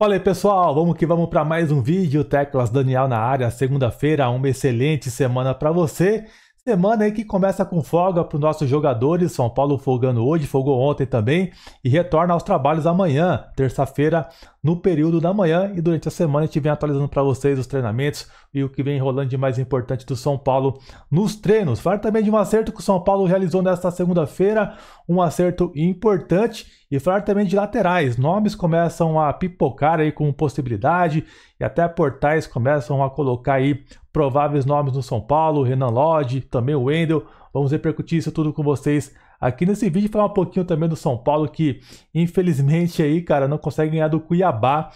Fala aí pessoal, vamos que vamos para mais um vídeo, Teclas Daniel na área, segunda-feira, uma excelente semana para você. Semana aí que começa com folga para os nossos jogadores. São Paulo folgando hoje, folgou ontem também e retorna aos trabalhos amanhã, terça-feira, no período da manhã. E durante a semana a gente vem atualizando para vocês os treinamentos e o que vem rolando de mais importante do São Paulo nos treinos. Falar também de um acerto que o São Paulo realizou nesta segunda-feira, um acerto importante. E falar também de laterais. Nomes começam a pipocar aí com possibilidade e até portais começam a colocar aí prováveis nomes no São Paulo, Renan Lodge, também o Wendel. Vamos repercutir isso tudo com vocês aqui nesse vídeo. Falar um pouquinho também do São Paulo, que infelizmente aí, cara, não consegue ganhar do Cuiabá.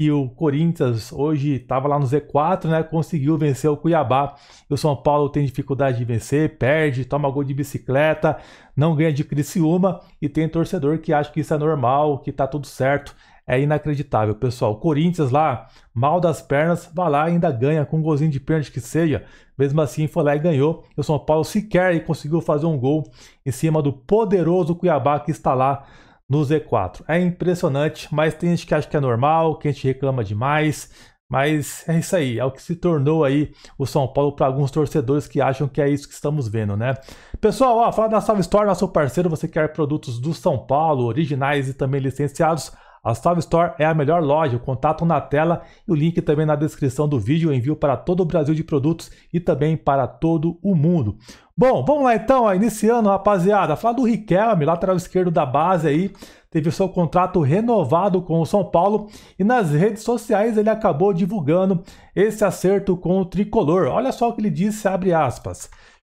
E o Corinthians hoje estava lá no Z4, né? Conseguiu vencer o Cuiabá. E o São Paulo tem dificuldade de vencer, perde, toma gol de bicicleta, não ganha de Criciúma. E tem torcedor que acha que isso é normal, que tá tudo certo é inacreditável, pessoal. Corinthians lá, mal das pernas, vai lá ainda ganha com um golzinho de pênalti que seja. Mesmo assim, foi lá e ganhou. E o São Paulo sequer conseguiu fazer um gol em cima do poderoso Cuiabá que está lá no Z4. É impressionante, mas tem gente que acha que é normal, que a gente reclama demais. Mas é isso aí, é o que se tornou aí o São Paulo para alguns torcedores que acham que é isso que estamos vendo, né? Pessoal, ó, fala da Salve Store, nosso parceiro, você quer produtos do São Paulo, originais e também licenciados, a Salve Store é a melhor loja, o contato na tela e o link também na descrição do vídeo. Eu envio para todo o Brasil de produtos e também para todo o mundo. Bom, vamos lá então, ó, iniciando, rapaziada. Falar do Riquelme, lateral esquerdo da base aí, teve seu contrato renovado com o São Paulo e nas redes sociais ele acabou divulgando esse acerto com o tricolor. Olha só o que ele disse, abre aspas.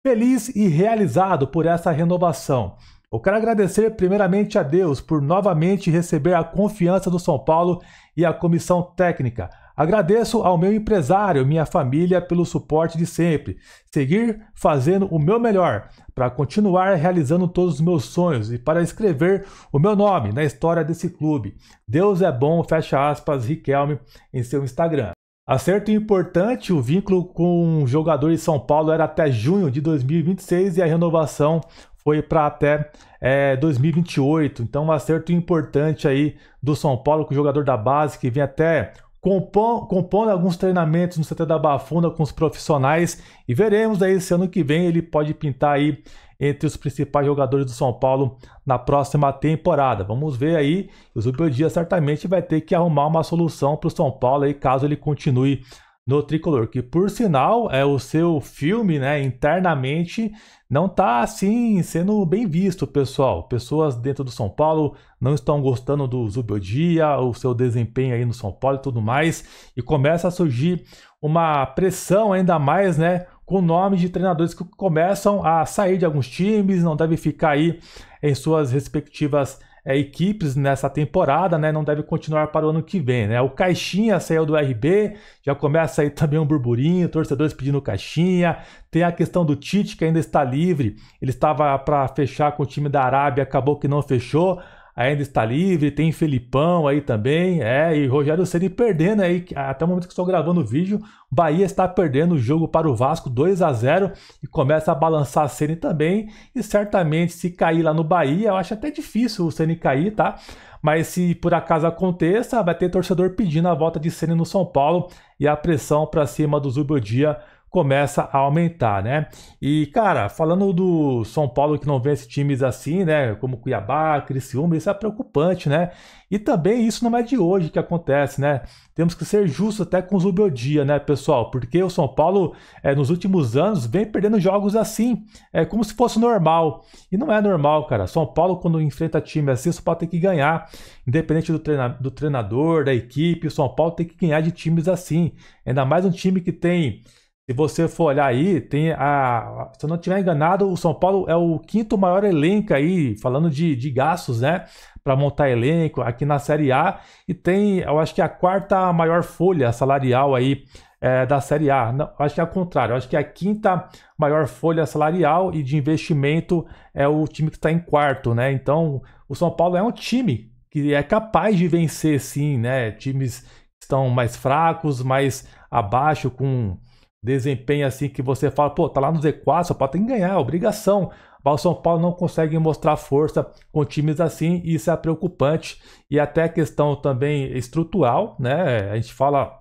Feliz e realizado por essa renovação. Eu quero agradecer primeiramente a Deus por novamente receber a confiança do São Paulo e a comissão técnica. Agradeço ao meu empresário, minha família, pelo suporte de sempre. Seguir fazendo o meu melhor para continuar realizando todos os meus sonhos e para escrever o meu nome na história desse clube. Deus é bom, fecha aspas, Riquelme em seu Instagram. Acerto importante, o vínculo com o jogador de São Paulo era até junho de 2026 e a renovação foi para até é, 2028. Então, um acerto importante aí do São Paulo, com o jogador da base, que vem até compondo alguns treinamentos no CT da Bafunda com os profissionais. E veremos aí se ano que vem ele pode pintar aí entre os principais jogadores do São Paulo na próxima temporada. Vamos ver aí. O Zubio Dias certamente vai ter que arrumar uma solução para o São Paulo aí, caso ele continue no Tricolor, que por sinal é o seu filme, né, internamente não tá assim sendo bem visto, pessoal. Pessoas dentro do São Paulo não estão gostando do Zubeldia, o seu desempenho aí no São Paulo e tudo mais, e começa a surgir uma pressão ainda mais, né, com nomes de treinadores que começam a sair de alguns times, não deve ficar aí em suas respectivas é, equipes nessa temporada, né? Não deve continuar para o ano que vem, né? O Caixinha saiu do RB, já começa aí também um burburinho, torcedores pedindo Caixinha. Tem a questão do Tite, que ainda está livre. Ele estava para fechar com o time da Arábia, acabou que não fechou ainda está livre, tem Felipão aí também, é, e Rogério Ceni perdendo aí, até o momento que estou gravando o vídeo, Bahia está perdendo o jogo para o Vasco 2 a 0 e começa a balançar a Ceni também, e certamente se cair lá no Bahia, eu acho até difícil o Ceni cair, tá? Mas se por acaso aconteça, vai ter torcedor pedindo a volta de Ceni no São Paulo e a pressão para cima do Zubodia começa a aumentar, né? E, cara, falando do São Paulo que não vence times assim, né? Como Cuiabá, Criciúma, isso é preocupante, né? E também isso não é de hoje que acontece, né? Temos que ser justos até com o Zubeldia, né, pessoal? Porque o São Paulo, é, nos últimos anos, vem perdendo jogos assim, é como se fosse normal. E não é normal, cara. São Paulo, quando enfrenta time assim, só pode ter que ganhar. Independente do, treina do treinador, da equipe, o São Paulo tem que ganhar de times assim. Ainda mais um time que tem se você for olhar aí, tem a. Se eu não estiver enganado, o São Paulo é o quinto maior elenco aí, falando de, de gastos, né? Para montar elenco aqui na Série A. E tem, eu acho que é a quarta maior folha salarial aí é, da Série A. Não, acho que é o contrário, acho que é a quinta maior folha salarial e de investimento é o time que está em quarto, né? Então, o São Paulo é um time que é capaz de vencer, sim, né? Times que estão mais fracos, mais abaixo, com desempenho assim que você fala, pô, tá lá no Z4, só pode ter que ganhar, é obrigação. o São Paulo não consegue mostrar força com times assim, e isso é preocupante. E até a questão também estrutural, né? A gente fala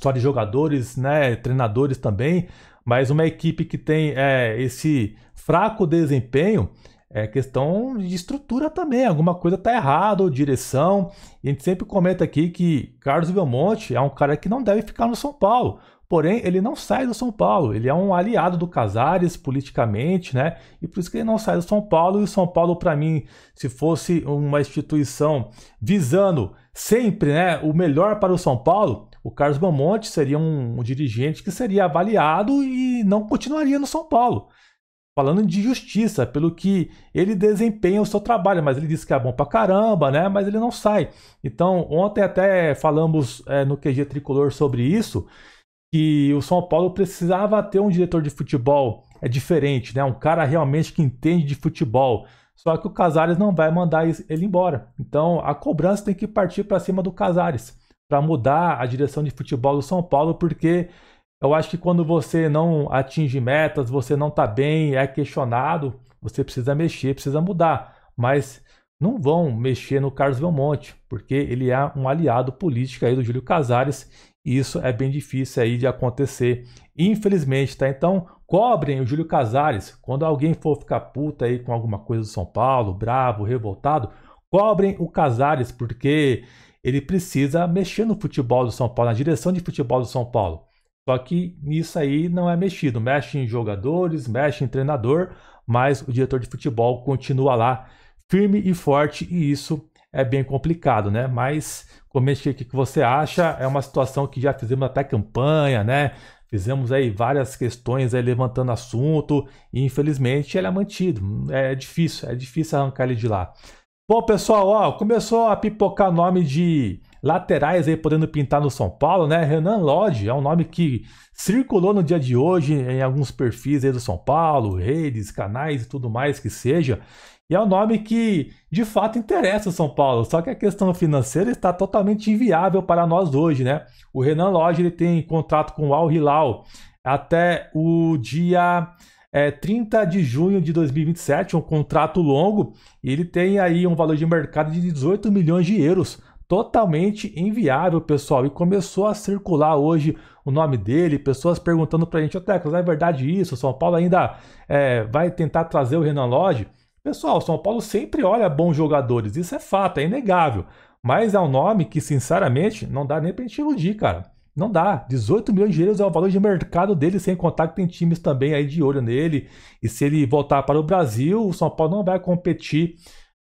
só de jogadores, né? Treinadores também, mas uma equipe que tem é, esse fraco desempenho é questão de estrutura também. Alguma coisa tá errada, ou direção. E a gente sempre comenta aqui que Carlos Belmonte é um cara que não deve ficar no São Paulo. Porém, ele não sai do São Paulo, ele é um aliado do Casares politicamente, né? E por isso que ele não sai do São Paulo. E o São Paulo, para mim, se fosse uma instituição visando sempre né, o melhor para o São Paulo, o Carlos Belmonte seria um, um dirigente que seria avaliado e não continuaria no São Paulo falando de justiça, pelo que ele desempenha o seu trabalho, mas ele disse que é bom pra caramba, né? Mas ele não sai. Então, ontem até falamos é, no QG Tricolor sobre isso, que o São Paulo precisava ter um diretor de futebol é diferente, né? Um cara realmente que entende de futebol. Só que o Casares não vai mandar ele embora. Então a cobrança tem que partir para cima do Casares para mudar a direção de futebol do São Paulo, porque eu acho que quando você não atinge metas, você não está bem, é questionado, você precisa mexer, precisa mudar. Mas não vão mexer no Carlos Belmonte, porque ele é um aliado político aí do Júlio Casares e isso é bem difícil aí de acontecer, infelizmente, tá? Então, cobrem o Júlio Casares. Quando alguém for ficar puta aí com alguma coisa do São Paulo, bravo, revoltado, cobrem o Casares, porque ele precisa mexer no futebol do São Paulo, na direção de futebol do São Paulo. Só que nisso aí não é mexido. Mexe em jogadores, mexe em treinador, mas o diretor de futebol continua lá firme e forte, e isso é bem complicado, né? Mas comente o que, que você acha. É uma situação que já fizemos até campanha, né? Fizemos aí várias questões aí levantando assunto e infelizmente ele é mantido. É difícil, é difícil arrancar ele de lá. Bom, pessoal, ó, começou a pipocar nome de laterais aí podendo pintar no São Paulo, né? Renan Lodge é um nome que circulou no dia de hoje em alguns perfis aí do São Paulo, redes, canais e tudo mais que seja. E é um nome que de fato interessa o São Paulo, só que a questão financeira está totalmente inviável para nós hoje, né? O Renan Lodge ele tem contrato com o Al Hilal até o dia é, eh, 30 de junho de 2027, um contrato longo, e ele tem aí um valor de mercado de 18 milhões de euros, totalmente inviável, pessoal. E começou a circular hoje o nome dele, pessoas perguntando para a gente, ô Teclas, é verdade isso? O São Paulo ainda é, vai tentar trazer o Renan Lodge? Pessoal, São Paulo sempre olha bons jogadores, isso é fato, é inegável. Mas é um nome que, sinceramente, não dá nem pra gente iludir, cara. Não dá. 18 milhões de euros é o valor de mercado dele, sem contar que tem times também aí de olho nele. E se ele voltar para o Brasil, o São Paulo não vai competir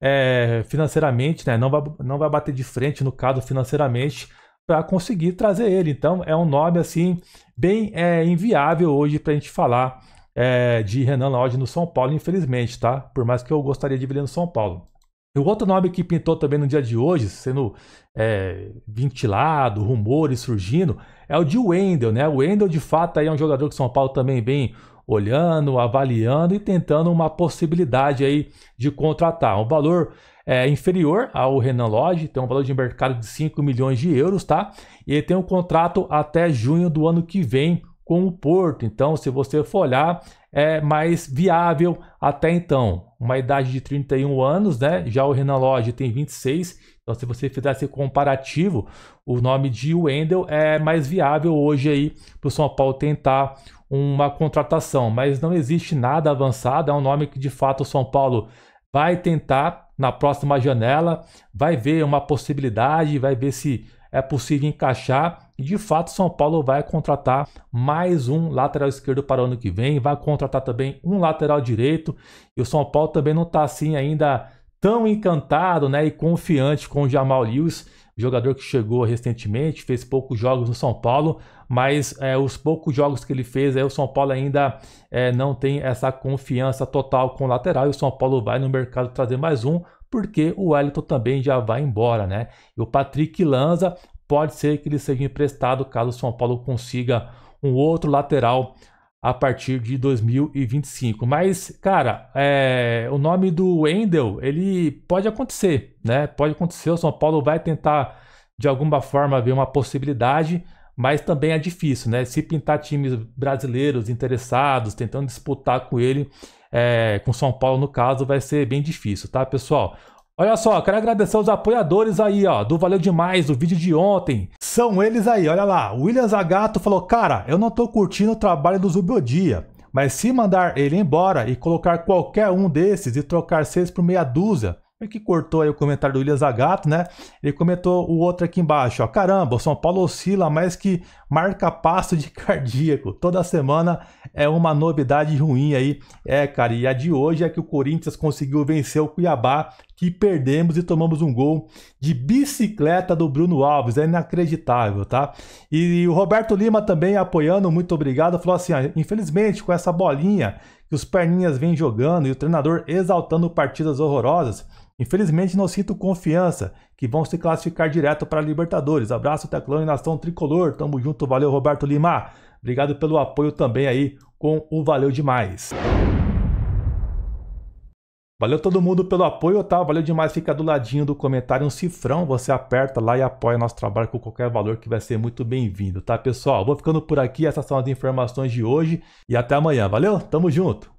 é, financeiramente, né? Não vai, não vai bater de frente, no caso, financeiramente, para conseguir trazer ele. Então, é um nome assim bem é, inviável hoje para a gente falar é, de Renan Lodge no São Paulo, infelizmente, tá? Por mais que eu gostaria de ver ele no São Paulo. E o outro nome que pintou também no dia de hoje, sendo é, ventilado, rumores surgindo, é o de Wendel, né? O Wendel, de fato, aí é um jogador que o São Paulo também vem olhando, avaliando e tentando uma possibilidade aí de contratar. Um valor é, inferior ao Renan Lodge, tem um valor de mercado de 5 milhões de euros, tá? E ele tem um contrato até junho do ano que vem com o Porto. Então, se você for olhar, é mais viável até então. Uma idade de 31 anos, né? Já o Renan Lodge tem 26. Então, se você fizer esse comparativo, o nome de Wendel é mais viável hoje aí para o São Paulo tentar uma contratação. Mas não existe nada avançado. É um nome que de fato o São Paulo vai tentar na próxima janela, vai ver uma possibilidade, vai ver se é possível encaixar e de fato São Paulo vai contratar mais um lateral esquerdo para o ano que vem, vai contratar também um lateral direito e o São Paulo também não está assim ainda tão encantado né, e confiante com o Jamal Lewis, jogador que chegou recentemente, fez poucos jogos no São Paulo, mas é, os poucos jogos que ele fez, aí, é, o São Paulo ainda é, não tem essa confiança total com o lateral e o São Paulo vai no mercado trazer mais um porque o Wellington também já vai embora, né? E o Patrick Lanza pode ser que ele seja emprestado caso o São Paulo consiga um outro lateral a partir de 2025. Mas, cara, é, o nome do Wendel, ele pode acontecer, né? Pode acontecer, o São Paulo vai tentar de alguma forma ver uma possibilidade, mas também é difícil, né? Se pintar times brasileiros interessados, tentando disputar com ele, é, com São Paulo no caso, vai ser bem difícil, tá, pessoal? Olha só, quero agradecer aos apoiadores aí, ó, do Valeu Demais, do vídeo de ontem. São eles aí, olha lá. O William Zagato falou, cara, eu não tô curtindo o trabalho do Zubiodia, mas se mandar ele embora e colocar qualquer um desses e trocar seis por meia dúzia, meio é que cortou aí o comentário do William Zagato, né? Ele comentou o outro aqui embaixo, ó. Caramba, o São Paulo oscila mais que marca passo de cardíaco. Toda semana é uma novidade ruim aí. É, cara, e a de hoje é que o Corinthians conseguiu vencer o Cuiabá, que perdemos e tomamos um gol de bicicleta do Bruno Alves. É inacreditável, tá? E o Roberto Lima também apoiando, muito obrigado. Falou assim, ó, infelizmente com essa bolinha que os perninhas vêm jogando e o treinador exaltando partidas horrorosas, Infelizmente não sinto confiança que vão se classificar direto para a Libertadores. Abraço, Teclão e Nação Tricolor. Tamo junto, valeu Roberto Lima. Obrigado pelo apoio também aí com o Valeu Demais. Valeu todo mundo pelo apoio, tá? Valeu demais. Fica do ladinho do comentário um cifrão. Você aperta lá e apoia nosso trabalho com qualquer valor que vai ser muito bem-vindo, tá, pessoal? Vou ficando por aqui. Essas são as informações de hoje e até amanhã. Valeu? Tamo junto!